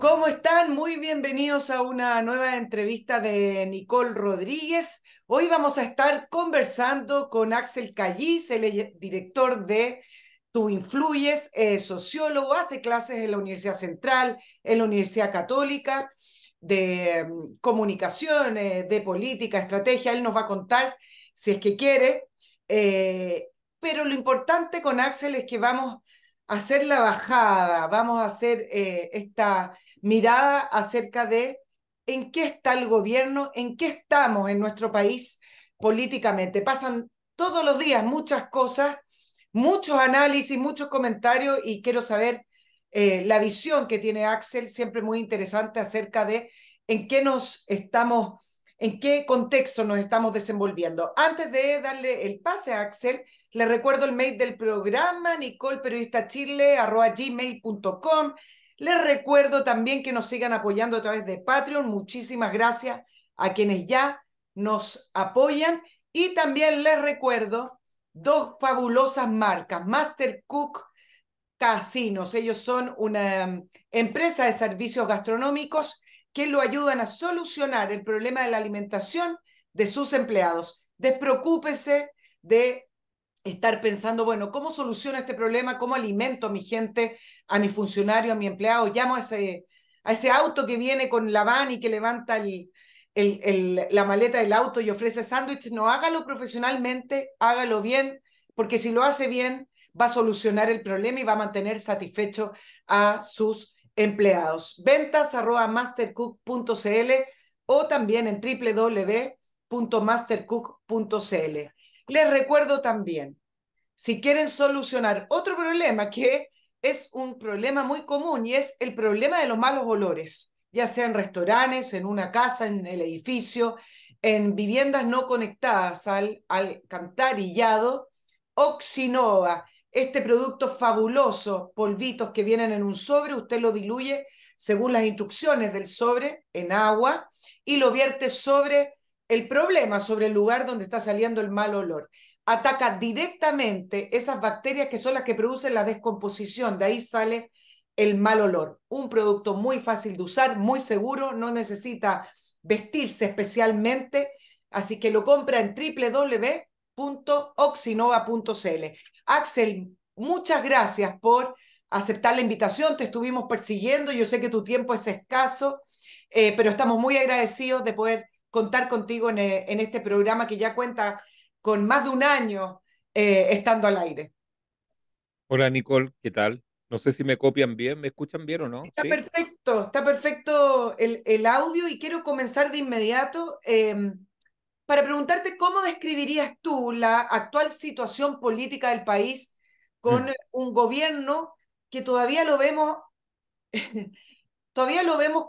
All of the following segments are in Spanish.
¿Cómo están? Muy bienvenidos a una nueva entrevista de Nicole Rodríguez. Hoy vamos a estar conversando con Axel Callis, el director de Tu Influyes, sociólogo, hace clases en la Universidad Central, en la Universidad Católica de mm, comunicación, de política, estrategia. Él nos va a contar, si es que quiere, eh, pero lo importante con Axel es que vamos a hacer la bajada, vamos a hacer eh, esta mirada acerca de en qué está el gobierno, en qué estamos en nuestro país políticamente. Pasan todos los días muchas cosas, muchos análisis, muchos comentarios y quiero saber eh, la visión que tiene Axel, siempre muy interesante acerca de en qué nos estamos en qué contexto nos estamos desenvolviendo. Antes de darle el pase a Axel, le recuerdo el mail del programa, gmail.com Les recuerdo también que nos sigan apoyando a través de Patreon. Muchísimas gracias a quienes ya nos apoyan. Y también les recuerdo dos fabulosas marcas, Master Cook Casinos. Ellos son una mm, empresa de servicios gastronómicos que lo ayudan a solucionar el problema de la alimentación de sus empleados. Despreocúpese de estar pensando, bueno, ¿cómo soluciono este problema? ¿Cómo alimento a mi gente, a mi funcionario, a mi empleado? Llamo a ese, a ese auto que viene con la van y que levanta el, la maleta del auto y ofrece sándwiches. No, hágalo profesionalmente, hágalo bien, porque si lo hace bien, va a solucionar el problema y va a mantener satisfecho a sus empleados. Ventas arroba mastercook.cl o también en www.mastercook.cl. Les recuerdo también, si quieren solucionar otro problema que es un problema muy común y es el problema de los malos olores, ya sea en restaurantes, en una casa, en el edificio, en viviendas no conectadas al, alcantarillado, cantarillado, Oxinova este producto fabuloso, polvitos que vienen en un sobre, usted lo diluye según las instrucciones del sobre en agua y lo vierte sobre el problema, sobre el lugar donde está saliendo el mal olor. Ataca directamente esas bacterias que son las que producen la descomposición, de ahí sale el mal olor. Un producto muy fácil de usar, muy seguro, no necesita vestirse especialmente, así que lo compra en www .oxinova.cl. Axel, muchas gracias por aceptar la invitación, te estuvimos persiguiendo, yo sé que tu tiempo es escaso, eh, pero estamos muy agradecidos de poder contar contigo eh, en, este programa que ya cuenta con más de un año eh, estando al aire. Hola Nicole, ¿qué tal? No sé si me copian bien, me escuchan bien o no. Está perfecto, está perfecto el, audio y quiero comenzar de inmediato. Em, para preguntarte cómo describirías tú la actual situación política del país con mm. un gobierno que todavía lo vemos, todavía lo vemos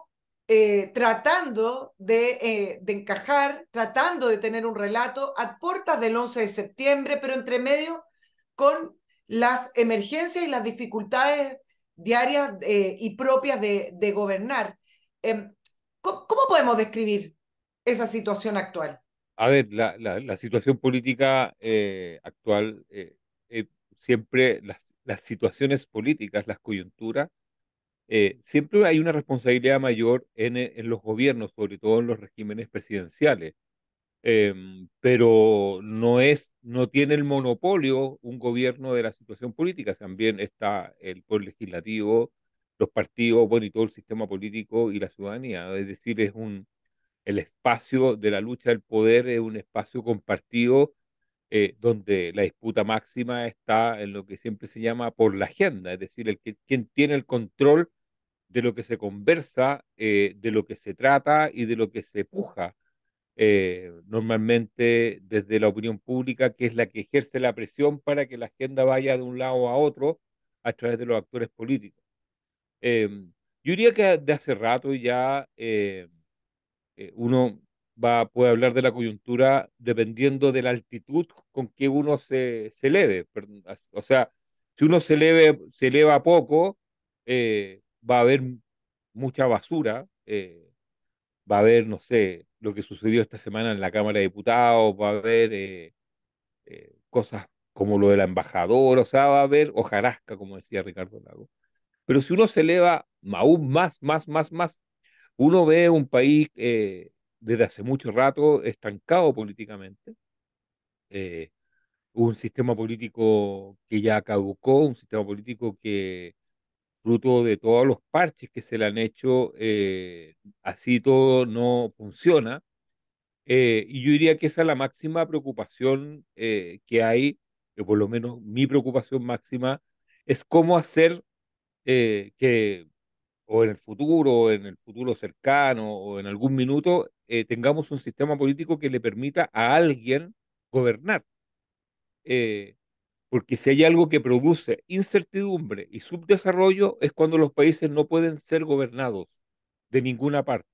eh, tratando eh, de, encajar, tratando de tener un relato a puertas del 11 de septiembre, pero entre medio con las emergencias y las dificultades diarias eh, y propias de, gobernar. Em, ¿Cómo podemos describir esa situación actual? a ver, la, la, situación política eh, actual, eh, eh, siempre las, las, situaciones políticas, las coyunturas, siempre hay una responsabilidad mayor en, en, los gobiernos, sobre todo en los regímenes presidenciales. Em, pero no es, no tiene el monopolio un gobierno de la situación política. También está el poder legislativo, los partidos, bueno, y todo el sistema político y la ciudadanía. Es decir, es un, el espacio de la lucha del poder es un espacio compartido eh, donde la disputa máxima está en lo que siempre se llama por la agenda, es decir, el que, quien tiene el control de lo que se conversa, eh, de lo que se trata y de lo que se puja, eh, normalmente desde la opinión pública, que es la que ejerce la presión para que la agenda vaya de un lado a otro a través de los actores políticos. Em, yo diría que de hace rato ya em, eh, uno va, puede hablar de la coyuntura dependiendo de la altitud con que uno se, eleve. O sea, si uno se, eleve, se eleva poco, eh, va a haber mucha basura, eh, va a haber, no sé, lo que sucedió esta semana en la Cámara de Diputados, va a haber cosas como lo de embajador o sea, va a haber hojarasca, como decía Ricardo Lago. Pero si uno se eleva aún más, más, más, más, uno ve un país eh, desde hace mucho rato estancado políticamente, eh, un sistema político que ya caducó, un sistema político que fruto de todos los parches que se le han hecho, eh, así todo no funciona. y yo diría que esa es la máxima preocupación que hay, o por lo menos mi preocupación máxima, es cómo hacer que o en el futuro, o en el futuro cercano, o en algún minuto, eh, tengamos un sistema político que le permita a alguien gobernar. Eh, porque si hay algo que produce incertidumbre y subdesarrollo es cuando los países no pueden ser gobernados de ninguna parte.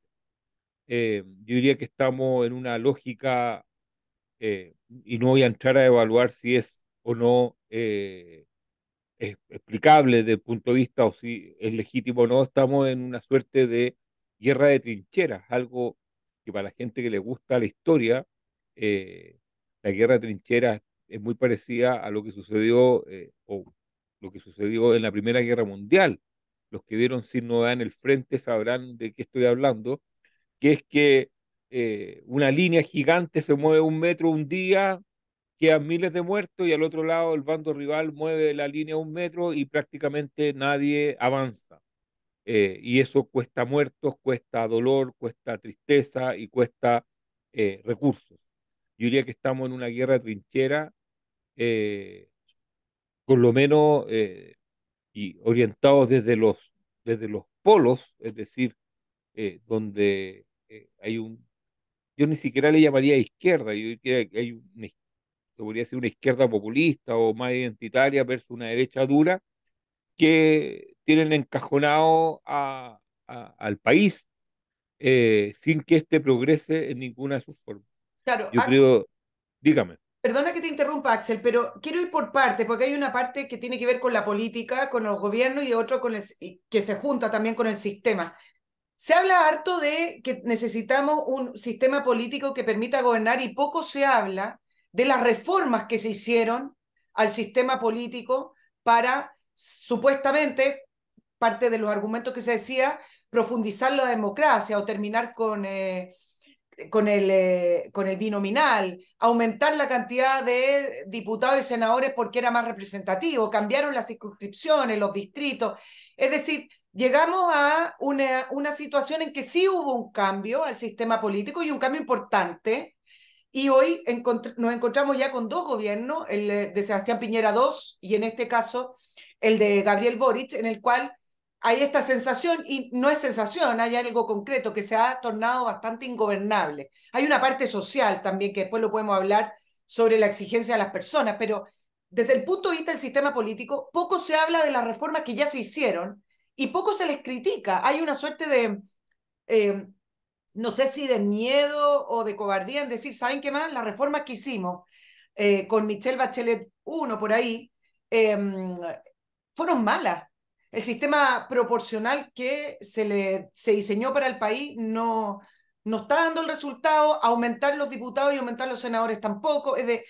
Eh, yo diría que estamos en una lógica, y no voy a entrar a evaluar si es o no explicable desde el punto de vista o si es legítimo o no, estamos en una suerte de guerra de trincheras, algo que para la gente que le gusta la historia, eh, la guerra de trincheras es muy parecida a lo que sucedió eh, o lo que sucedió en la Primera Guerra Mundial. Los que vieron sin novedad en el frente sabrán de qué estoy hablando, que es que eh, una línea gigante se mueve un metro un día, quedan miles de muertos y al otro lado el bando rival mueve la línea un metro y prácticamente nadie avanza. Eh, y eso cuesta muertos, cuesta dolor, cuesta tristeza y cuesta eh, recursos. Yo diría que estamos en una guerra de trinchera, eh, por lo menos eh, y orientados desde los, desde los polos, es decir, donde hay un yo ni siquiera le llamaría izquierda, yo hay una que podría ser una izquierda populista o más identitaria versus una derecha dura, que tienen encajonado al país eh, sin que este progrese en ninguna de sus formas. Claro, Yo creo, dígame. Perdona que te interrumpa, Axel, pero quiero ir por parte, porque hay una parte que tiene que ver con la política, con los gobiernos y otra que se junta también con el sistema. Se habla harto de que necesitamos un sistema político que permita gobernar y poco se habla de las reformas que se hicieron al sistema político para supuestamente parte de los argumentos que se decía, profundizar la democracia o terminar con, eh, con, el, eh, con el binominal, aumentar la cantidad de diputados y senadores porque era más representativo, cambiaron las circunscripciones, los distritos. Es decir, llegamos a una, una situación en que sí hubo un cambio al sistema político y un cambio importante y hoy nos encontramos ya con dos gobiernos, el de Sebastián Piñera II y en este caso el de Gabriel Boric, en el cual hay esta sensación, y no es sensación, hay algo concreto que se ha tornado bastante ingobernable. Hay una parte social también que después lo podemos hablar sobre la exigencia de las personas, pero desde el punto de vista del sistema político, poco se habla de las reformas que ya se hicieron y poco se les critica. Hay una suerte de... Eh, no sé si de miedo o de cobardía en decir, ¿saben qué más? Las reformas que hicimos eh, con Michelle Bachelet uno por ahí em, fueron malas. El sistema proporcional que se, le, se diseñó para el país no, no está dando el resultado, aumentar los diputados y aumentar los senadores tampoco. Es de,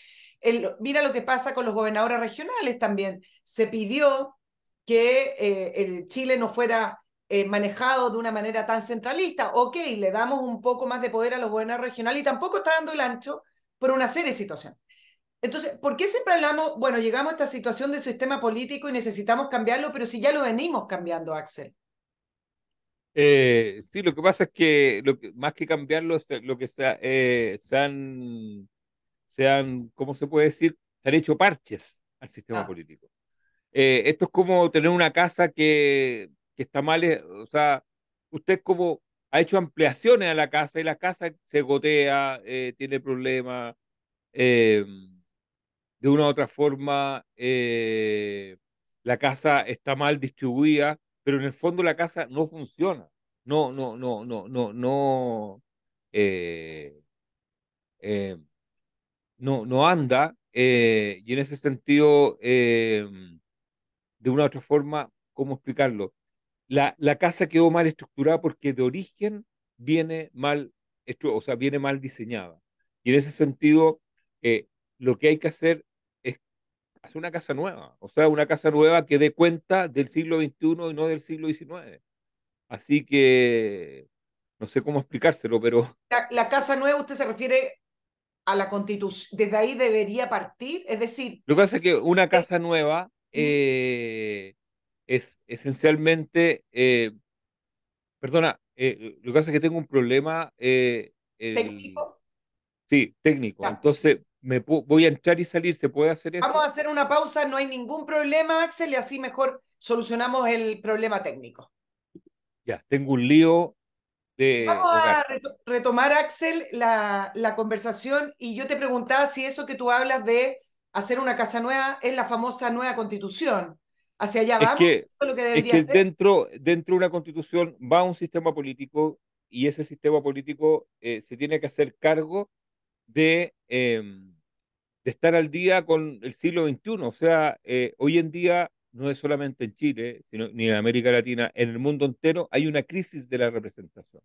mira lo que pasa con los gobernadores regionales también. Se pidió que eh, el Chile no fuera eh, manejado de una manera tan centralista. Ok, le damos un poco más de poder a los gobiernos regionales y tampoco está dando el ancho por una serie de situaciones. Entonces, ¿por qué siempre hablamos, bueno, llegamos a esta situación del sistema político y necesitamos cambiarlo, pero si ya lo venimos cambiando, Axel? Eh, sí, lo que pasa es que, más que cambiarlo, lo que eh, se, han, se han, ¿cómo se puede decir? Se han hecho parches al sistema ah. político. esto es como tener una casa que que está mal, o sea, usted como ha hecho ampliaciones a la casa y la casa se gotea, eh, tiene problemas, eh, de una u otra forma eh, la casa está mal distribuida, pero en el fondo la casa no funciona. No, no, no, no, no, no. no, no anda y en ese sentido, de una u otra forma, ¿cómo explicarlo? la, casa quedó mal estructurada porque de origen viene mal, o sea, viene mal diseñada. Y en ese sentido, eh, lo que hay que hacer es hacer una casa nueva, o sea, una casa nueva que dé cuenta del siglo XXI y no del siglo XIX. Así que no sé cómo explicárselo, pero... La, casa nueva, usted se refiere a la constitución, desde ahí debería partir, es decir... Lo que hace es que una eh, casa nueva es esencialmente, eh, perdona, eh, lo que pasa es que tengo un problema. Eh, ¿Técnico? Sí, técnico. Entonces, me voy a entrar y salir, ¿se puede hacer eso? Vamos a hacer una pausa, no hay ningún problema, Axel, y así mejor solucionamos el problema técnico. Ya, tengo un lío de... Vamos a retomar, Axel, la, la conversación y yo te preguntaba si eso que tú hablas de hacer una casa nueva es la famosa nueva constitución hacia allá Es que, que Dentro, dentro de una constitución va un sistema político y ese sistema político eh, se tiene que hacer cargo de, em, de estar al día con el siglo XXI. O sea, eh, hoy en día no es solamente en Chile, sino ni en América Latina, en el mundo entero hay una crisis de la representación.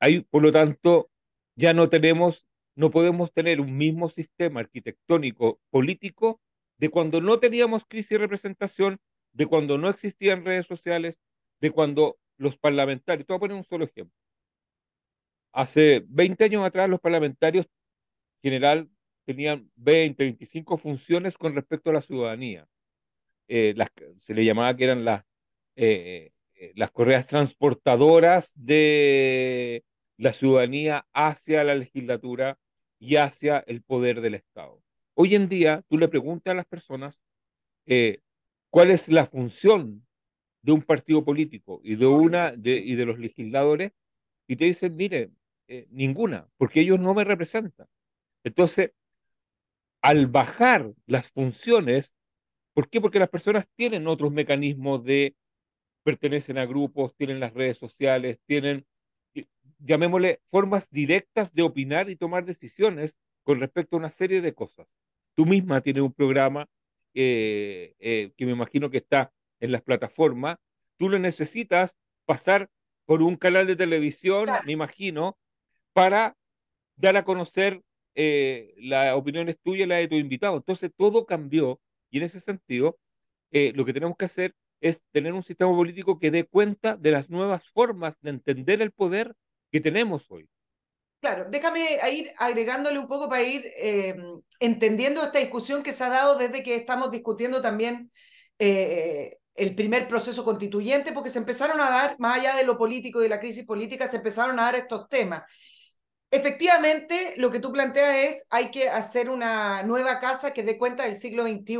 Hay, por lo tanto, ya no tenemos, no podemos tener un mismo sistema arquitectónico político de cuando no teníamos crisis de representación, de cuando no existían redes sociales, de cuando los parlamentarios, te voy a poner un solo ejemplo. Hace 20 años atrás los parlamentarios en general tenían 20, 25 funciones con respecto a la ciudadanía. Eh, se le llamaba que eran eh, eh, las correas transportadoras de la ciudadanía hacia la legislatura y hacia el poder del Estado. Hoy en día tú le preguntas a las personas eh, cuál es la función de un partido político y de una y de los legisladores y te dicen, mire, eh, ninguna, porque ellos no me representan. Entonces, al bajar las funciones, ¿por qué? Porque las personas tienen otros mecanismos de pertenecen a grupos, tienen las redes sociales, tienen, llamémosle, formas directas de opinar y tomar decisiones con respecto a una serie de cosas. Tú misma tienes un programa eh, eh, que me imagino que está en las plataformas. Tú lo necesitas pasar por un canal de televisión, me imagino, para dar a conocer eh, las opiniones tuyas y las de tu invitado. Entonces todo cambió y en ese sentido lo que tenemos que hacer es tener un sistema político que dé cuenta de las nuevas formas de entender el poder que tenemos hoy. Claro, déjame ir agregándole un poco para ir eh, entendiendo esta discusión que se ha dado desde que estamos discutiendo también eh, el primer proceso constituyente, porque se empezaron a dar, más allá de lo político y de la crisis política, se empezaron a dar estos temas. Efectivamente, lo que tú planteas es, hay que hacer una nueva casa que dé cuenta del siglo XXI.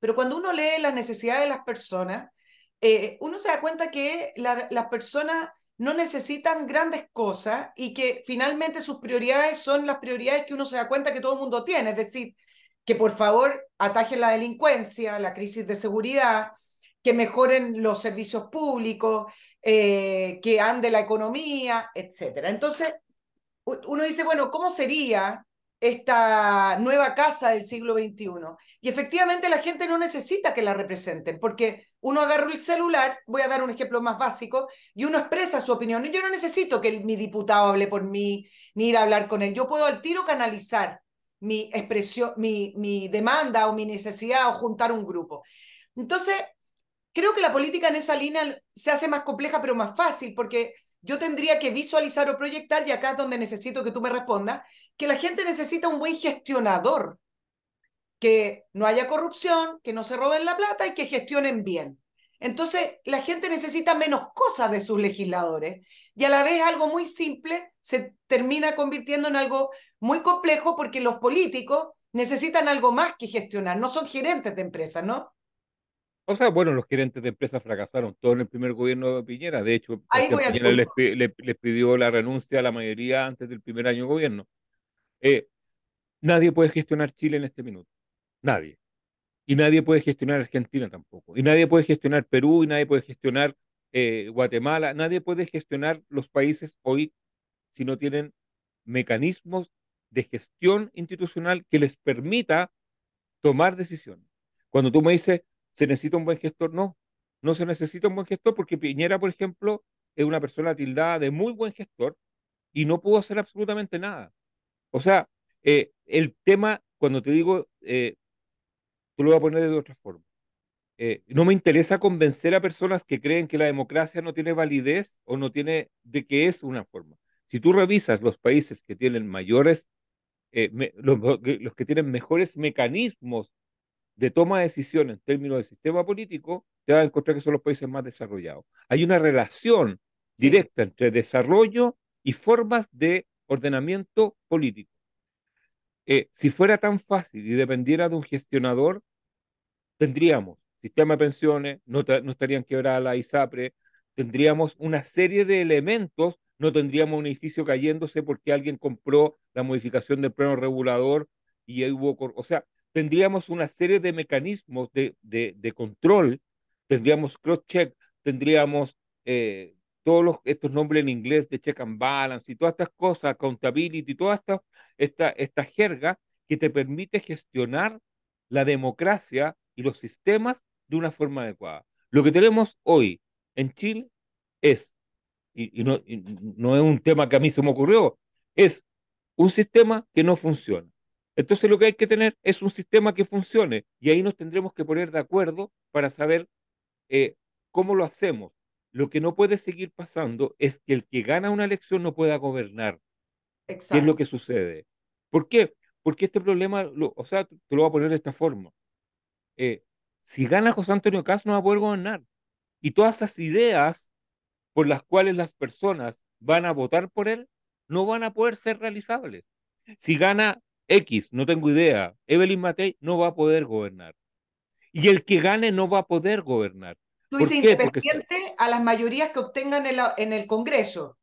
Pero cuando uno lee las necesidades de las personas, eh, uno se da cuenta que las personas no necesitan grandes cosas y que finalmente sus prioridades son las prioridades que uno se da cuenta que todo el mundo tiene, es decir, que por favor atajen la delincuencia, la crisis de seguridad, que mejoren los servicios públicos, eh, que ande la economía, etc. Entonces, uno dice, bueno, ¿cómo sería esta nueva casa del siglo XXI. Y efectivamente la gente no necesita que la representen, porque uno agarra el celular, voy a dar un ejemplo más básico, y uno expresa su opinión. Yo no necesito que mi diputado hable por mí, ni ir a hablar con él. Yo puedo al tiro canalizar mi expresión, mi, demanda o mi necesidad o juntar un grupo. Entonces, creo que la política en esa línea se hace más compleja, pero más fácil, porque yo tendría que visualizar o proyectar, y acá es donde necesito que tú me respondas, que la gente necesita un buen gestionador, que no haya corrupción, que no se roben la plata y que gestionen bien. Entonces, la gente necesita menos cosas de sus legisladores y a la vez algo muy simple se termina convirtiendo en algo muy complejo porque los políticos necesitan algo más que gestionar, no son gerentes de empresas, ¿no? O sea, bueno, los gerentes de empresas fracasaron, todo en el primer gobierno de Piñera. De hecho, Piñera les, pidió la renuncia a la mayoría antes del primer año de gobierno. Eh, nadie puede gestionar Chile en este minuto. Nadie. Y nadie puede gestionar Argentina tampoco. Y nadie puede gestionar Perú, y nadie puede gestionar eh, Guatemala. Nadie puede gestionar los países hoy si no tienen mecanismos de gestión institucional que les permita tomar decisiones. Cuando tú me dices, ¿Se necesita un buen gestor? No, no se necesita un buen gestor porque Piñera, por ejemplo, es una persona tildada de muy buen gestor y no pudo hacer absolutamente nada. O sea, eh, el tema, cuando te digo, eh, tú lo voy a poner de otra forma. Eh, no me interesa convencer a personas que creen que la democracia no tiene validez o no tiene de que es una forma. Si tú revisas los países que tienen mayores, los que tienen mejores mecanismos de toma de decisiones en términos del sistema político, te vas a encontrar que son los países más desarrollados. Hay una relación directa entre desarrollo y formas de ordenamiento político. Eh, si fuera tan fácil y dependiera de un gestionador, tendríamos sistema de pensiones, no, estarían quebradas la ISAPRE, tendríamos una serie de elementos, no tendríamos un edificio cayéndose porque alguien compró la modificación del pleno regulador y hubo, o sea, tendríamos una serie de mecanismos de, de, control, tendríamos cross-check, tendríamos eh, todos estos nombres en inglés de check and balance y todas estas cosas, accountability, toda esta, esta, esta jerga que te permite gestionar la democracia y los sistemas de una forma adecuada. Lo que tenemos hoy en Chile es, y, no, y no es un tema que a mí se me ocurrió, es un sistema que no funciona. Entonces lo que hay que tener es un sistema que funcione y ahí nos tendremos que poner de acuerdo para saber eh, cómo lo hacemos. Lo que no puede seguir pasando es que el que gana una elección no pueda gobernar. Exacto. es lo que sucede? ¿Por qué? Porque este problema, o sea, te lo voy a poner de esta forma. Eh, si gana José Antonio Caz no va a poder gobernar. Y todas esas ideas por las cuales las personas van a votar por él no van a poder ser realizables. Si gana X, no tengo idea, Evelyn Matei no va a poder gobernar. Y el que gane no va a poder gobernar. Tú dices independiente a las mayorías que obtengan en, el Congreso.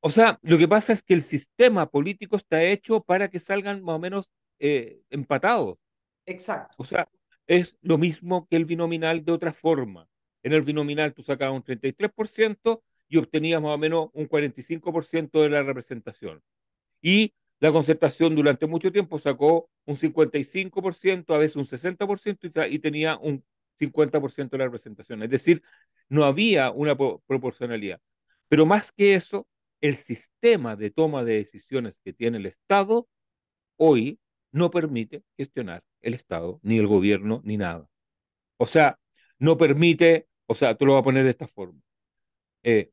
O sea, lo que pasa es que el sistema político está hecho para que salgan más o menos eh, empatados. Exacto. O sea, es lo mismo que el binominal de otra forma. En el binominal tú sacabas un 33% y obtenías más o menos un 45% de la representación. Y la concertación durante mucho tiempo sacó un 55%, a veces un 60% y, tenía un 50% de la representación. Es decir, no había una proporcionalidad. Pero más que eso, el sistema de toma de decisiones que tiene el Estado hoy no permite gestionar el Estado, ni el gobierno, ni nada. O sea, no permite, o sea, tú lo vas a poner de esta forma. Eh,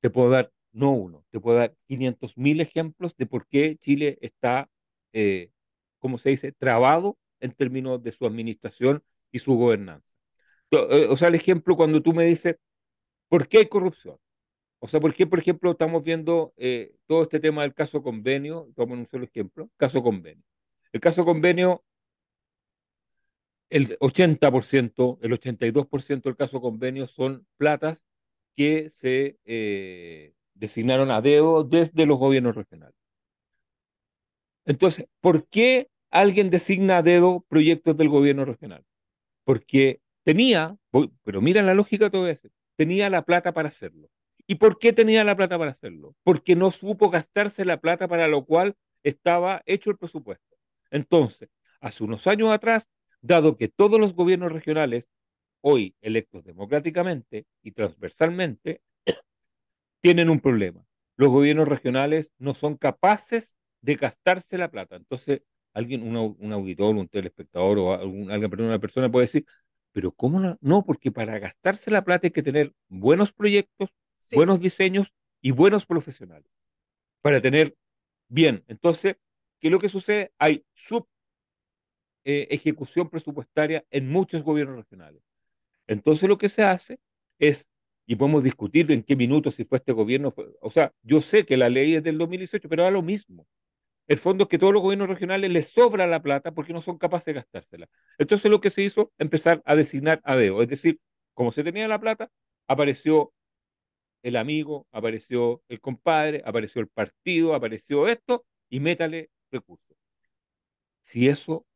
te puedo dar no uno. Te puedo dar 500.000 mil ejemplos de por qué Chile está, eh, como se dice, trabado en términos de su administración y su gobernanza. Eh, o sea, el ejemplo cuando tú me dices, ¿por qué hay corrupción? O sea, ¿por qué, por ejemplo, estamos viendo eh, todo este tema del caso convenio? Tomo un solo ejemplo, caso convenio. El caso convenio, el 80%, el 82% del caso convenio son platas que se designaron a dedo desde los gobiernos regionales. Entonces, ¿por qué alguien designa a dedo proyectos del gobierno regional? Porque tenía, pero mira la lógica todo eso, tenía la plata para hacerlo. ¿Y por qué tenía la plata para hacerlo? Porque no supo gastarse la plata para lo cual estaba hecho el presupuesto. Entonces, hace unos años atrás, dado que todos los gobiernos regionales, hoy electos democráticamente y transversalmente, tienen un problema. Los gobiernos regionales no son capaces de gastarse la plata. Entonces, alguien, un auditor, un telespectador o algún, una persona puede decir, pero ¿cómo no? No, porque para gastarse la plata hay que tener buenos proyectos, buenos diseños y buenos profesionales. Para tener bien. Entonces, ¿qué es lo que sucede? Hay sub eh, ejecución presupuestaria en muchos gobiernos regionales. Entonces, lo que se hace es y podemos discutir en qué minuto si fue este gobierno. o sea, yo sé que la ley es del 2018, pero da lo mismo. El fondo es que todos los gobiernos regionales les sobra la plata porque no son capaces de gastársela. Entonces lo que se hizo, empezar a designar a Es decir, como se tenía la plata, apareció el amigo, apareció el compadre, apareció el partido, apareció esto y métale recursos. Si eso,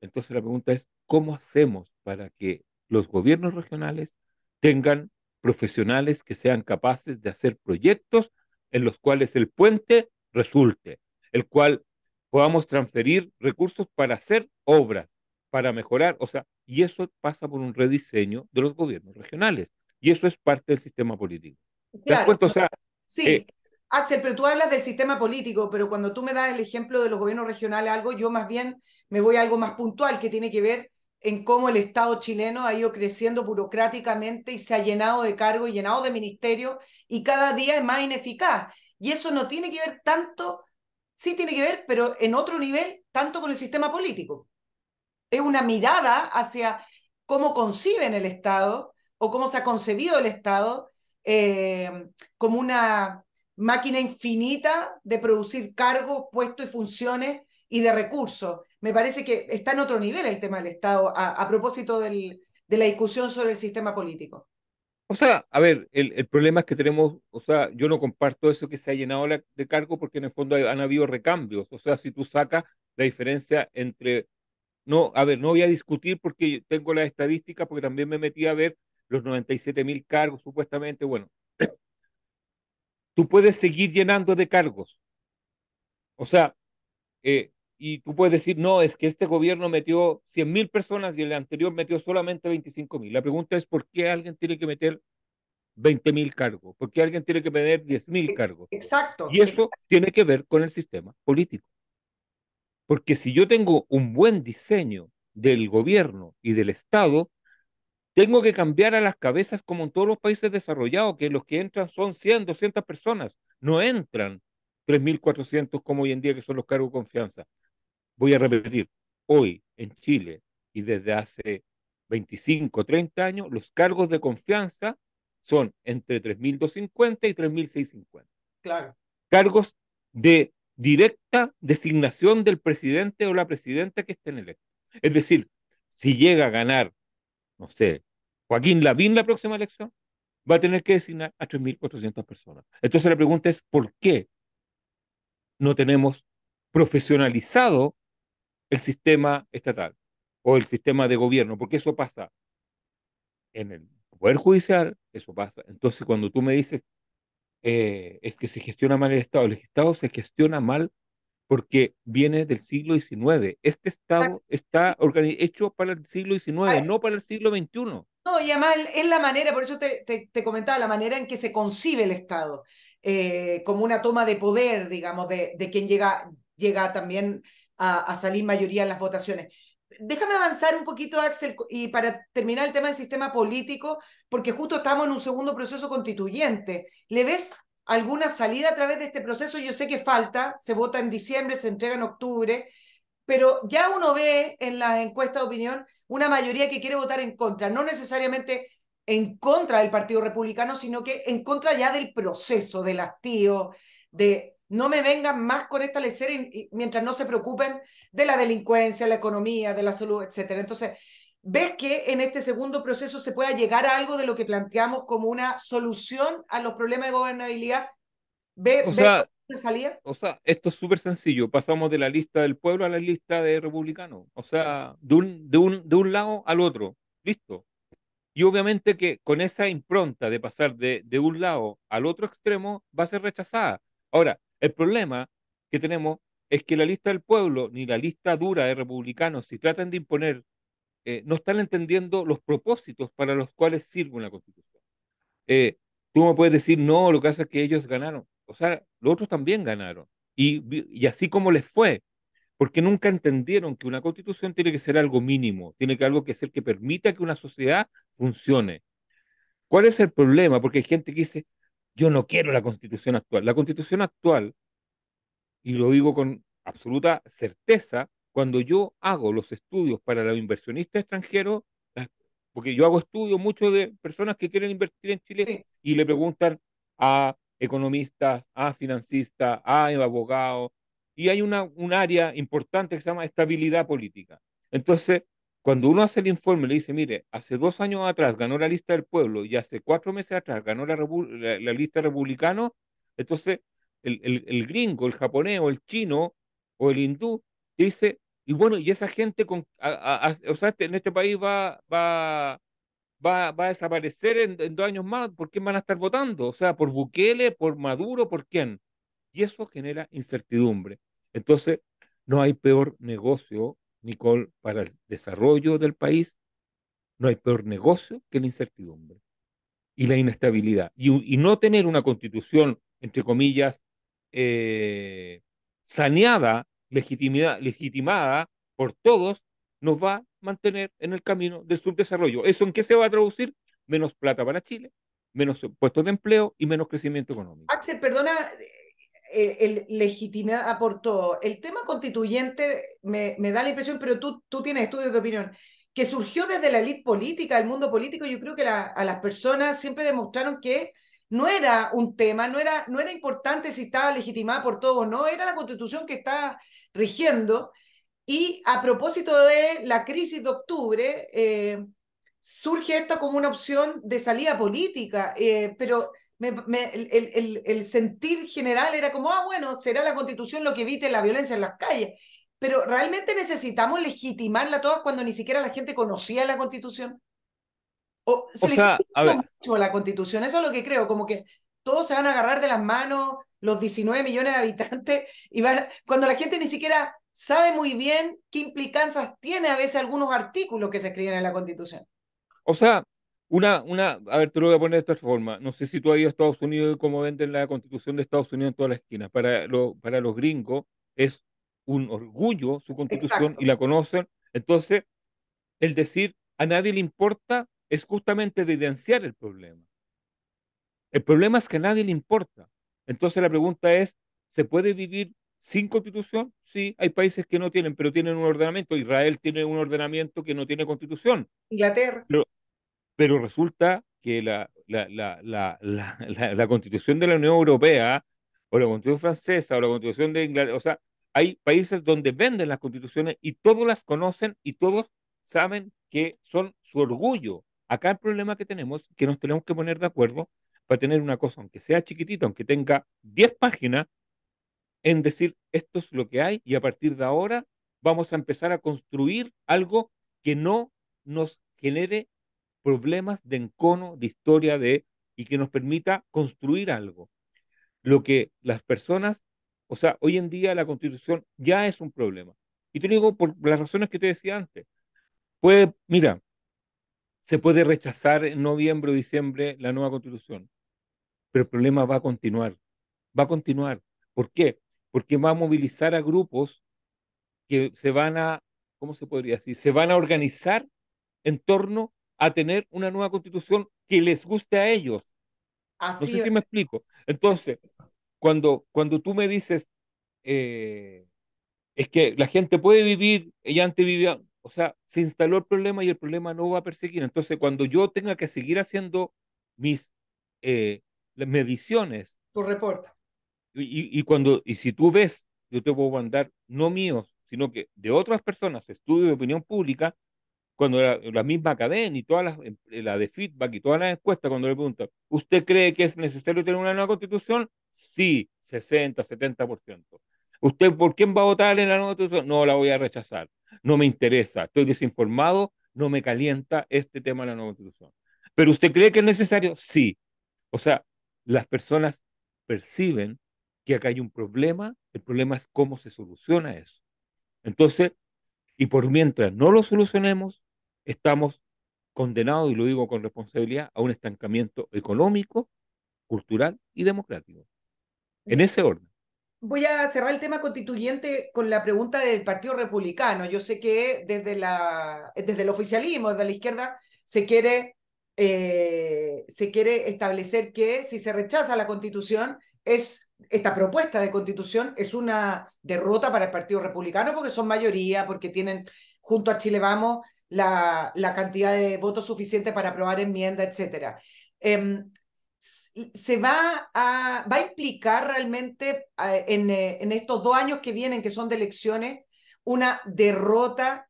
entonces la pregunta es, ¿cómo hacemos para que los gobiernos regionales tengan profesionales que sean capaces de hacer proyectos en los cuales el puente resulte, el cual podamos transferir recursos para hacer obras, para mejorar, o sea, y eso pasa por un rediseño de los gobiernos regionales, y eso es parte del sistema político. Claro. O sea, sí. Eh, Axel, pero tú hablas del sistema político, pero cuando tú me das el ejemplo de los gobiernos regionales, algo, yo más bien me voy a algo más puntual que tiene que ver en cómo el Estado chileno ha ido creciendo burocráticamente y se ha llenado de cargos, llenado de ministerios y cada día es más ineficaz. Y eso no tiene que ver tanto, sí tiene que ver, pero en otro nivel, tanto con el sistema político. Es una mirada hacia cómo conciben el Estado o cómo se ha concebido el Estado eh, como una máquina infinita de producir cargos, puestos y funciones y de recursos. Me parece que está en otro nivel el tema del Estado a, propósito del, de la discusión sobre el sistema político. O sea, a ver, el, problema es que tenemos, o sea, yo no comparto eso que se ha llenado de cargos porque en el fondo han habido recambios. O sea, si tú sacas la diferencia entre, no, a ver, no voy a discutir porque tengo las estadísticas, porque también me metí a ver los 97 mil cargos supuestamente, bueno. Tú puedes seguir llenando de cargos. O sea, eh, y tú puedes decir, no, es que este gobierno metió mil personas y el anterior metió solamente mil. La pregunta es, ¿por qué alguien tiene que meter mil cargos? ¿Por qué alguien tiene que meter mil e-, cargos? Exacto. Y eso tiene que ver con el sistema político. Porque si yo tengo un buen diseño del gobierno y del Estado, tengo que cambiar a las cabezas como en todos los países desarrollados, que los que entran son 100, 200 personas, no entran 3.400 como hoy en día que son los cargos de confianza voy a repetir, hoy en Chile y desde hace 25, 30 años, los cargos de confianza son entre 3.250 y 3.650. Claro. Cargos de directa designación del presidente o la presidenta que estén electos. Es decir, si llega a ganar, no sé, Joaquín Lavín la próxima elección, va a tener que designar a 3.400 personas. Entonces la pregunta es, ¿por qué no tenemos profesionalizado el sistema estatal o el sistema de gobierno, porque eso pasa en el Poder Judicial, eso pasa. Entonces, cuando tú me dices, eh, es que se gestiona mal el Estado, el Estado se gestiona mal porque viene del siglo XIX. Este Estado está hecho para el siglo XIX, no para el siglo XXI. No, y además es la manera, por eso te, comentaba, la manera en que se concibe el Estado, eh, como una toma de poder, digamos, de, de quien llega, llega también a, salir mayoría en las votaciones. Déjame avanzar un poquito, Axel, y para terminar el tema del sistema político, porque justo estamos en un segundo proceso constituyente. ¿Le ves alguna salida a través de este proceso? Yo sé que falta, se vota en diciembre, se entrega en octubre, pero ya uno ve en las encuestas de opinión una mayoría que quiere votar en contra, no necesariamente en contra del Partido Republicano, sino que en contra ya del proceso, del hastío, de no me vengan más con esta lecera mientras no se preocupen de la delincuencia, la economía, de la salud, etcétera. Entonces, ¿ves que en este segundo proceso se pueda llegar a algo de lo que planteamos como una solución a los problemas de gobernabilidad? ¿Ve, o, ¿ves o sea, esto es súper sencillo. Pasamos de la lista del pueblo a la lista de republicanos. O sea, de un, de un, de un lado al otro. Listo. Y obviamente que con esa impronta de pasar de, de un lado al otro extremo va a ser rechazada. Ahora, el problema que tenemos es que la lista del pueblo ni la lista dura de republicanos, si tratan de imponer, eh, no están entendiendo los propósitos para los cuales sirve una constitución. Eh, tú me puedes decir, no, lo que pasa es que ellos ganaron. O sea, los otros también ganaron. Y, así como les fue, porque nunca entendieron que una constitución tiene que ser algo mínimo, tiene que algo que ser que permita que una sociedad funcione. ¿Cuál es el problema? Porque hay gente que dice, yo no quiero la constitución actual. La constitución actual, y lo digo con absoluta certeza, cuando yo hago los estudios para los inversionistas extranjeros, porque yo hago estudios mucho de personas que quieren invertir en Chile y le preguntan a economistas, a financistas, a abogados, y hay una, un área importante que se llama estabilidad política. Entonces, cuando uno hace el informe, le dice, mire, hace dos años atrás ganó la lista del pueblo y hace cuatro meses atrás ganó la, lista republicano, entonces el, el, gringo, el japonés o el chino o el hindú dice, y bueno, y esa gente, o sea, este, en este país va, va, a desaparecer en, en, dos años más, ¿por quién van a estar votando? O sea, por Bukele, por Maduro, ¿por quién? Y eso genera incertidumbre. Entonces, no hay peor negocio Nicole, para el desarrollo del país no hay peor negocio que la incertidumbre y la inestabilidad. Y, no tener una constitución, entre comillas, eh, saneada, legitimada por todos, nos va a mantener en el camino del subdesarrollo. ¿Eso en qué se va a traducir? Menos plata para Chile, menos puestos de empleo y menos crecimiento económico. Axel, perdona, eh, el, legitimidad aportó. El tema constituyente me, da la impresión, pero tú, tú tienes estudios de opinión, que surgió desde la elite política, el mundo político. Yo creo que a las personas siempre demostraron que no era un tema, no era, no era importante si estaba legitimada por todo o no, era la constitución que está rigiendo. Y a propósito de la crisis de octubre, eh, surge esto como una opción de salida política, eh, pero el, sentir general era como, ah, bueno, será la constitución lo que evite la violencia en las calles. Pero ¿realmente necesitamos legitimarla todas cuando ni siquiera la gente conocía la constitución? O se sea, mucho la constitución, eso es lo que creo, como que todos se van a agarrar de las manos los 19 millones de habitantes y van, cuando la gente ni siquiera sabe muy bien qué implicancias tiene a veces algunos artículos que se escriben en la constitución. O sea, una, una, a ver, te lo voy a poner de esta forma. No sé si tú has ido a Estados Unidos y cómo venden la constitución de Estados Unidos en toda la esquina. Para, lo, para los gringos es un orgullo su constitución y la conocen. Entonces, el decir a nadie le importa es justamente evidenciar el problema. El problema es que a nadie le importa. Entonces la pregunta es, ¿se puede vivir sin constitución? Sí, hay países que no tienen, pero tienen un ordenamiento. Israel tiene un ordenamiento que no tiene constitución. Inglaterra pero resulta que la, la, la, la, constitución de la Unión Europea o la constitución francesa o la constitución de Inglaterra, o sea, hay países donde venden las constituciones y todos las conocen y todos saben que son su orgullo. Acá el problema que tenemos es que nos tenemos que poner de acuerdo para tener una cosa, aunque sea chiquitita, aunque tenga 10 páginas, en decir esto es lo que hay y a partir de ahora vamos a empezar a construir algo que no nos genere problemas de encono, de historia de, y que nos permita construir algo. Lo que las personas, o sea, hoy en día la constitución ya es un problema. Y te digo por las razones que te decía antes. Puede, mira, se puede rechazar en noviembre o diciembre la nueva constitución, pero el problema va a continuar. Va a continuar. ¿Por qué? Porque va a movilizar a grupos que se van a, ¿cómo se podría decir? Se van a organizar en torno a tener una nueva constitución que les guste a ellos. Así no me explico. Entonces, cuando, cuando tú me dices, eh, es que la gente puede vivir, ella antes vivía, o sea, se instaló el problema y el problema no va a perseguir. Entonces, cuando yo tenga que seguir haciendo mis eh, mediciones. Tu reporta. Y, y, cuando, y si tú ves, yo te puedo mandar, no míos, sino que de otras personas, estudios de opinión pública, cuando la, misma cadena y todas las, em, eh, la de feedback y todas las encuestas, cuando le preguntan, ¿usted cree que es necesario tener una nueva constitución? Sí, 60, 70%. ¿Usted por quién va a votar en la nueva constitución? No, la voy a rechazar. No me interesa, estoy desinformado, no me calienta este tema de la nueva constitución. ¿Pero usted cree que es necesario? Sí. O sea, las personas perciben que acá hay un problema, el problema es cómo se soluciona eso. Entonces, y por mientras no lo solucionemos, estamos condenados, y lo digo con responsabilidad, a un estancamiento económico, cultural y democrático. En ese orden. Voy a cerrar el tema constituyente con la pregunta del Partido Republicano. Yo sé que desde, la, desde el oficialismo, desde la izquierda, se quiere, eh, se quiere establecer que si se rechaza la constitución, es, esta propuesta de constitución es una derrota para el Partido Republicano porque son mayoría, porque tienen, junto a Chile Vamos, la, cantidad de votos suficiente para aprobar enmienda, etcétera em, se va a, va a implicar realmente en, eh, en, estos dos años que vienen, que son de elecciones, una derrota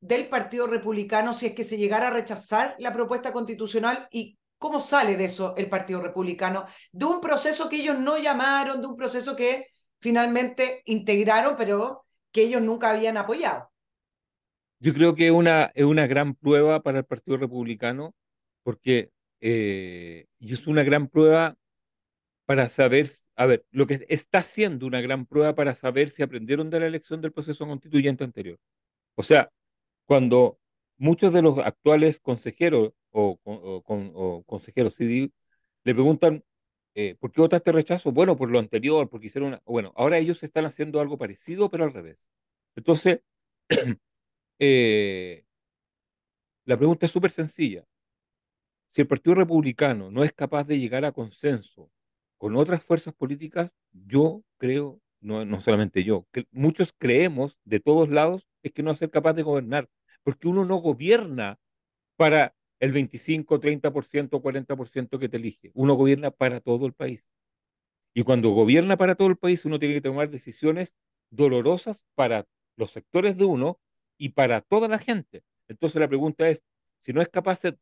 del Partido Republicano si es que se llegara a rechazar la propuesta constitucional y cómo sale de eso el Partido Republicano, de un proceso que ellos no llamaron, de un proceso que finalmente integraron, pero que ellos nunca habían apoyado. Yo creo que una, es una gran prueba para el Partido Republicano, porque eh, y es una gran prueba para saber, a ver, lo que está haciendo una gran prueba para saber si aprendieron de la elección del proceso constituyente anterior. O sea, cuando muchos de los actuales consejeros o, consejeros CD le preguntan, eh, ¿por qué votaste rechazo? Bueno, por lo anterior, porque hicieron una... Bueno, ahora ellos están haciendo algo parecido, pero al revés. Entonces, Eh, la pregunta es súper sencilla. Si el Partido Republicano no es capaz de llegar a consenso con otras fuerzas políticas, yo creo, no, solamente yo, que muchos creemos de todos lados es que no va a ser capaz de gobernar, porque uno no gobierna para el 25, 30%, 40% que te elige. Uno gobierna para todo el país. Y cuando gobierna para todo el país, uno tiene que tomar decisiones dolorosas para los sectores de uno, y para toda la gente. Entonces la pregunta es, si no es capaz, si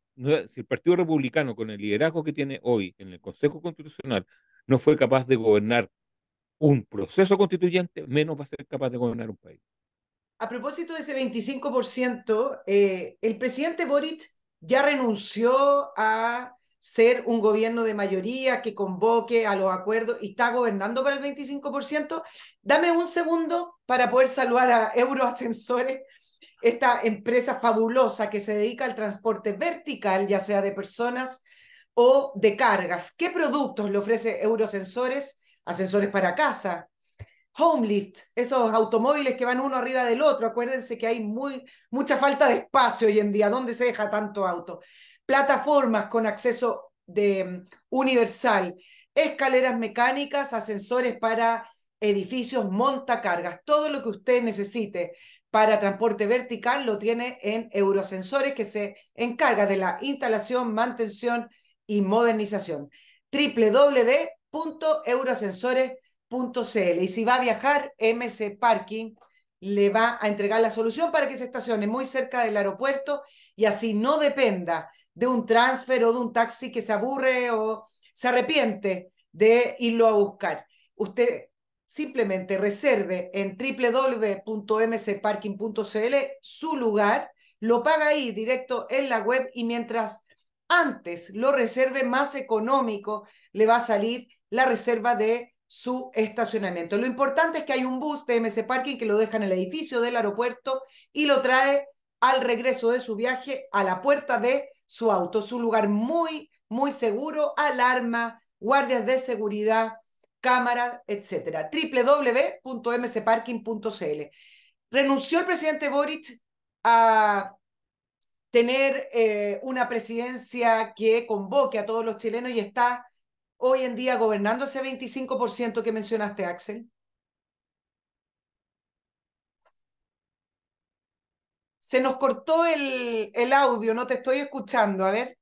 el Partido Republicano con el liderazgo que tiene hoy en el Consejo Constitucional no fue capaz de gobernar un proceso constituyente, menos va a ser capaz de gobernar un país. A propósito de ese 25%, eh, el presidente Boric ya renunció a ser un gobierno de mayoría que convoque a los acuerdos y está gobernando para el 25%. Dame un segundo para poder saludar a Euroascensores, esta empresa fabulosa que se dedica al transporte vertical, ya sea de personas o de cargas. ¿Qué productos le ofrece Eurosensores? Ascensores para casa, Homelift, esos automóviles que van uno arriba del otro. Acuérdense que hay mucha falta de espacio hoy en día. ¿Dónde se deja tanto auto? Plataformas con acceso de, mm, universal, escaleras mecánicas, ascensores para edificios, montacargas, todo lo que usted necesite para transporte vertical lo tiene en Euroascensores que se encarga de la instalación, mantención y modernización. www.euroascensores.cl y si va a viajar, MC Parking le va a entregar la solución para que se estacione muy cerca del aeropuerto y así no dependa de un transfer o de un taxi que se aburre o se arrepiente de irlo a buscar. Usted simplemente reserve en www.mcparking.cl su lugar, lo paga ahí directo en la web y mientras antes lo reserve, más económico le va a salir la reserva de su estacionamiento. Lo importante es que hay un bus de MC Parking que lo deja en el edificio del aeropuerto y lo trae al regreso de su viaje a la puerta de su auto. Es un lugar muy, muy seguro, alarma, guardias de seguridad, cámaras, etcétera. www.mcparking.cl. Renunció el presidente Boric a tener eh, una presidencia que convoque a todos los chilenos y está hoy en día gobernando ese 25% que mencionaste, Axel? Se nos cortó el, el audio, no te estoy escuchando. A ver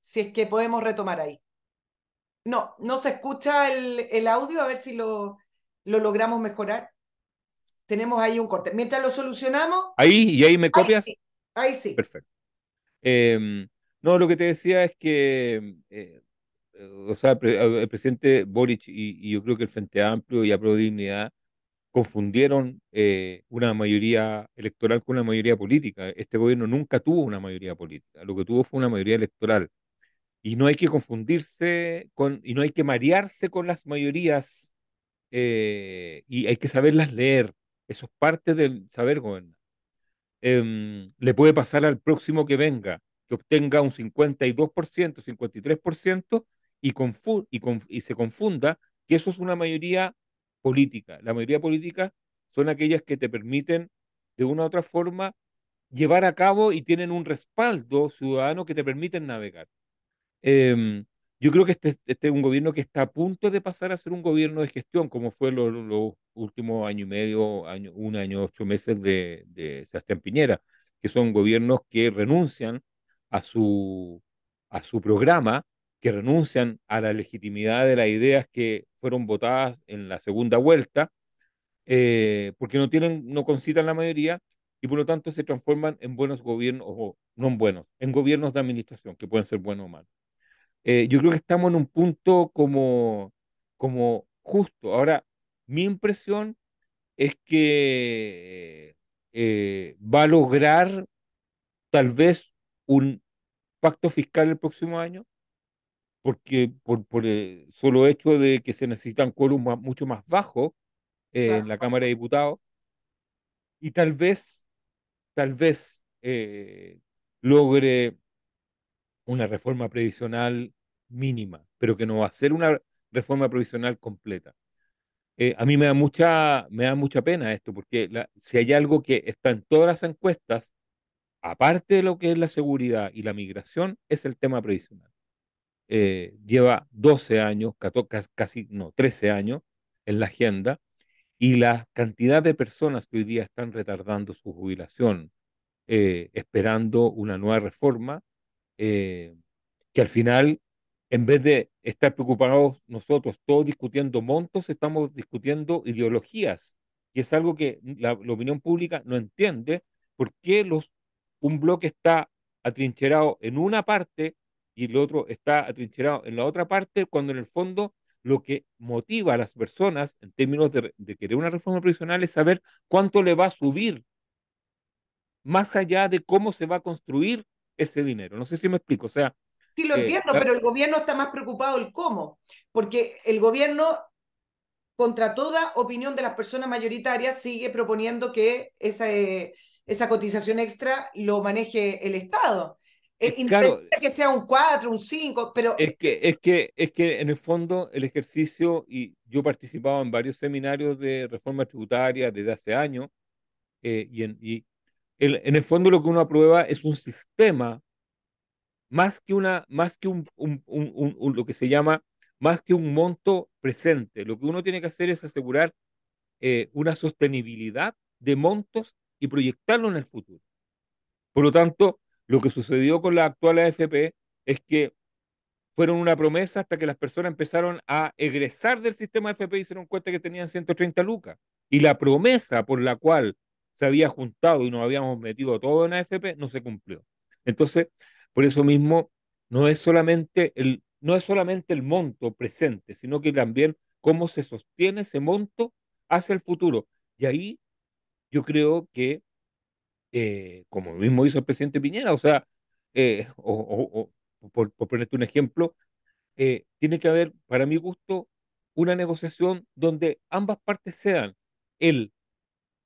si es que podemos retomar ahí. No, no se escucha el, audio, a ver si lo, lo, logramos mejorar. Tenemos ahí un corte. Mientras lo solucionamos. Ahí, y ahí me copias. Ahí sí. Perfecto. Em, no, lo que te decía es que, eh, eh, el presidente Boric y, yo creo que el Frente Amplio y Apro Dignidad confundieron eh, una mayoría electoral con una mayoría política. Este gobierno nunca tuvo una mayoría política, lo que tuvo fue una mayoría electoral. Y no hay que confundirse con, y no hay que marearse con las mayorías eh, y hay que saberlas leer. Eso es parte del saber gobernar. Em, le puede pasar al próximo que venga, que obtenga un 52%, 53% y, confu y, y se confunda que eso es una mayoría política. La mayoría política son aquellas que te permiten, de una u otra forma, llevar a cabo y tienen un respaldo ciudadano que te permiten navegar. Em, yo creo que este, este, es un gobierno que está a punto de pasar a ser un gobierno de gestión, como fue los últimos año y medio, año, un año, ocho meses de, Sebastián Piñera, que son gobiernos que renuncian a su, a su programa, que renuncian a la legitimidad de las ideas que fueron votadas en la segunda vuelta, eh, porque no, tienen, no concitan la mayoría y por lo tanto se transforman en buenos gobiernos, o no en buenos, en gobiernos de administración, que pueden ser buenos o malos. Eh, yo creo que estamos en un punto como, como justo. Ahora, mi impresión es que eh, va a lograr tal vez un pacto fiscal el próximo año, porque por, por el solo hecho de que se necesitan quórum mucho más bajos eh, en la Cámara de Diputados, y tal vez, tal vez logre una reforma previsional mínima, pero que no va a ser una reforma previsional completa. Eh, a mí me da, mucha, me da mucha pena esto, porque si hay algo que está en todas las encuestas, aparte de lo que es la seguridad y la migración, es el tema previsional. Eh, lleva 12 años, casi no, 13 años en la agenda, y la cantidad de personas que hoy día están retardando su jubilación, eh, esperando una nueva reforma, eh, que al final, en vez de estar preocupados nosotros todos discutiendo montos, estamos discutiendo ideologías. Y es algo que la, opinión pública no entiende, por qué los, un bloque está atrincherado en una parte y el otro está atrincherado en la otra parte, cuando en el fondo lo que motiva a las personas en términos de, querer una reforma provisional es saber cuánto le va a subir, más allá de cómo se va a construir ese dinero. No sé si me explico, o sea... Sí, lo eh, entiendo, pero el gobierno está más preocupado el cómo, porque el gobierno, contra toda opinión de las personas mayoritarias, sigue proponiendo que esa, eh, esa cotización extra lo maneje el Estado. Eh, es, claro, que sea un 4, un cinco, pero... Es que, es, que, es que en el fondo el ejercicio, y yo participaba en varios seminarios de reforma tributaria desde hace años, y, en, y, en el fondo lo que uno aprueba es un sistema, más que, una, más que un, lo que se llama, más que un monto presente. Lo que uno tiene que hacer es asegurar eh, una sostenibilidad de montos y proyectarlo en el futuro. Por lo tanto, lo que sucedió con la actual AFP es que fueron una promesa hasta que las personas empezaron a egresar del sistema AFP y se dieron cuenta que tenían 130 lucas. Y la promesa por la cual se había juntado y nos habíamos metido todo en AFP, no se cumplió. Entonces, por eso mismo, no es solamente el, no es solamente el monto presente, sino que también cómo se sostiene ese monto hacia el futuro. Y ahí yo creo que, eh, como mismo hizo el presidente Piñera, o sea, eh, o, por, ponerte un ejemplo, eh, tiene que haber, para mi gusto, una negociación donde ambas partes sean el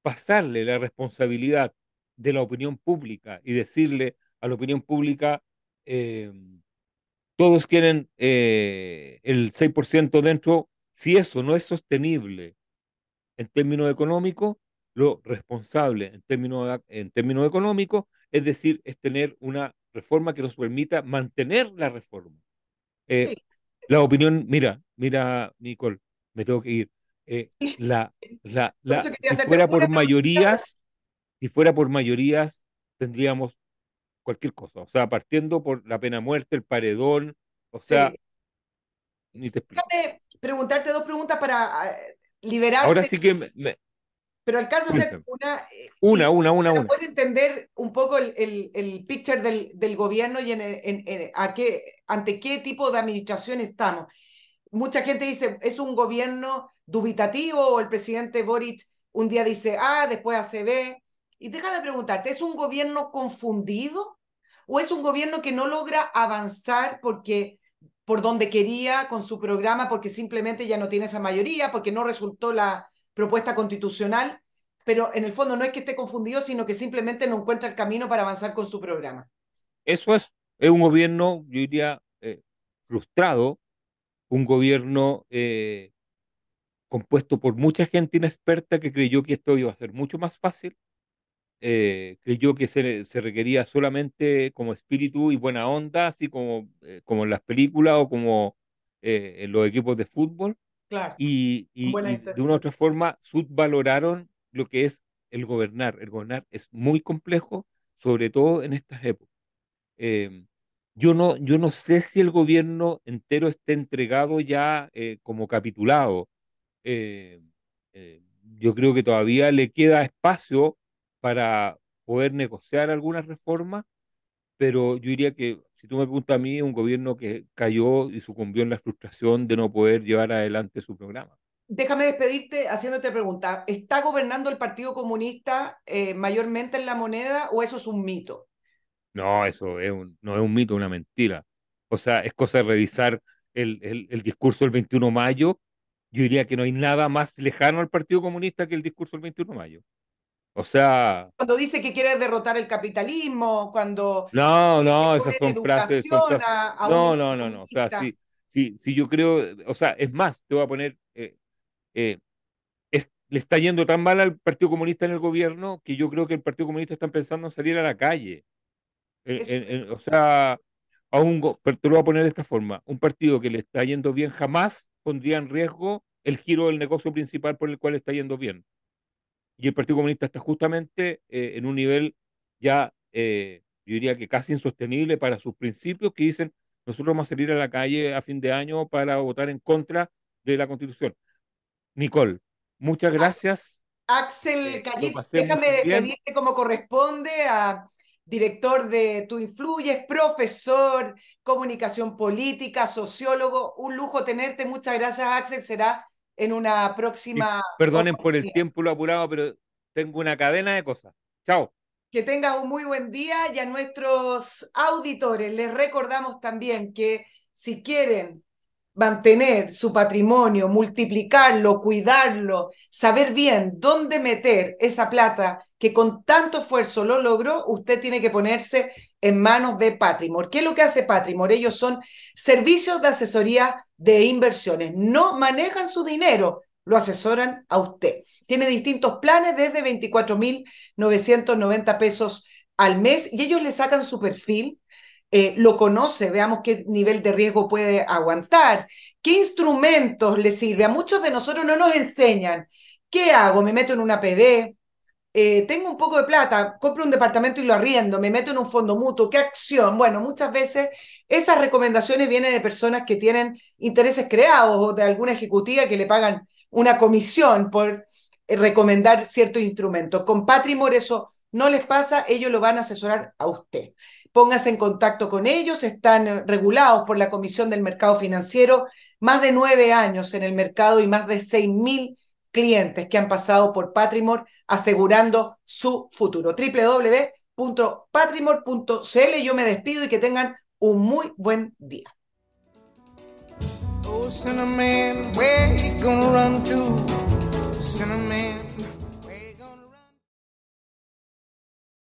pasarle la responsabilidad de la opinión pública y decirle a la opinión pública, eh, todos quieren eh, el 6% dentro, si eso no es sostenible en términos económicos, lo responsable en términos, en económicos, es decir, es tener una reforma que nos permita mantener la reforma. Eh, la opinión, mira, mira, Nicole, me tengo que ir. Eh, la, la, si fuera por mayorías, si fuera por mayorías, tendríamos cualquier cosa. O sea, partiendo por la pena muerte, el paredón, o sea, Déjame preguntarte dos preguntas para ah, liberar. Ahora sí que Pero al caso una. Eh, una, una, una. Para entender un poco el, el, picture del, del, gobierno y a qué, ante qué tipo de administración estamos mucha gente dice, es un gobierno dubitativo o el presidente Boric un día dice ah, después hace B. Y déjame preguntarte, ¿es un gobierno confundido o es un gobierno que no logra avanzar porque por donde quería con su programa porque simplemente ya no tiene esa mayoría, porque no resultó la propuesta constitucional, pero en el fondo no es que esté confundido, sino que simplemente no encuentra el camino para avanzar con su programa. Eso es, es un gobierno, yo diría, eh, frustrado, un gobierno eh, compuesto por mucha gente inexperta que creyó que esto iba a ser mucho más fácil, eh, creyó que se, se, requería solamente como espíritu y buena onda, así como, eh, como en las películas o como en los equipos de fútbol. Claro. Y, y, de una otra forma subvaloraron lo que es el gobernar. El gobernar es muy complejo, sobre todo en estas épocas. Eh, yo no, sé si el gobierno entero esté entregado ya eh, como capitulado. Eh, eh, yo creo que todavía le queda espacio para poder negociar algunas reformas, pero yo diría que, si tú me preguntas a mí, un gobierno que cayó y sucumbió en la frustración de no poder llevar adelante su programa. Déjame despedirte haciéndote pregunta, ¿está gobernando el Partido Comunista mayormente en la moneda o eso es un mito? No, eso es un, no es un mito, una mentira. O sea, es cosa de revisar el, el, discurso del 21 de mayo. Yo diría que no hay nada más lejano al Partido Comunista que el discurso del 21 de mayo. O sea. Cuando dice que quiere derrotar el capitalismo, cuando. No, no, esas son frases. no, no, no, no. O sea, sí, sí, yo creo. O sea, es más, te voy a poner. Eh, eh, le está yendo tan mal al Partido Comunista en el gobierno que yo creo que el Partido Comunista está pensando en salir a la calle. Eh, eh, eh, o sea, a un, te lo voy a poner de esta forma, un partido que le está yendo bien jamás pondría en riesgo el giro del negocio principal por el cual está yendo bien. Y el Partido Comunista está justamente en un nivel ya, yo diría que casi insostenible para sus principios que dicen, nosotros vamos a salir a la calle a fin de año para votar en contra de la Constitución. Nicole, muchas ah, gracias. Axel, déjame pedirte como corresponde a director de Tú Influyes, profesor, comunicación política, sociólogo. Un lujo tenerte. Muchas gracias, Axel. Será en una próxima. perdonen por el tiempo lo apurado, pero tengo una cadena de cosas. Chao. Que tengas un muy buen día y a nuestros auditores les recordamos también que si quieren mantener su patrimonio, multiplicarlo, cuidarlo, saber bien dónde meter esa plata que con tanto esfuerzo lo logró, usted tiene que ponerse en manos de Patrimor. ¿Qué es lo que hace Patrimor? Ellos son servicios de asesoría de inversiones. No manejan su dinero, lo asesoran a usted. Tiene distintos planes desde 24.990 pesos al mes y ellos le sacan su perfil, eh, lo conoce, veamos qué nivel de riesgo puede aguantar, qué instrumentos le sirve. A muchos de nosotros no nos enseñan. ¿Qué hago? ¿Me meto en una PD? Eh, tengo un poco de plata, compro un departamento y lo arriendo, me meto en un fondo mutuo, ¿qué acción? Bueno, muchas veces esas recomendaciones vienen de personas que tienen intereses creados o de alguna ejecutiva que le pagan una comisión por eh, recomendar cierto instrumento. Con Patrimor eso no les pasa, ellos lo van a asesorar a usted. Póngase en contacto con ellos, están eh, regulados por la Comisión del Mercado Financiero, más de nueve años en el mercado y más de seis mil clientes que han pasado por Patrimor asegurando su futuro. www.patrimor.cl. Yo me despido y que tengan un muy buen día. Oh,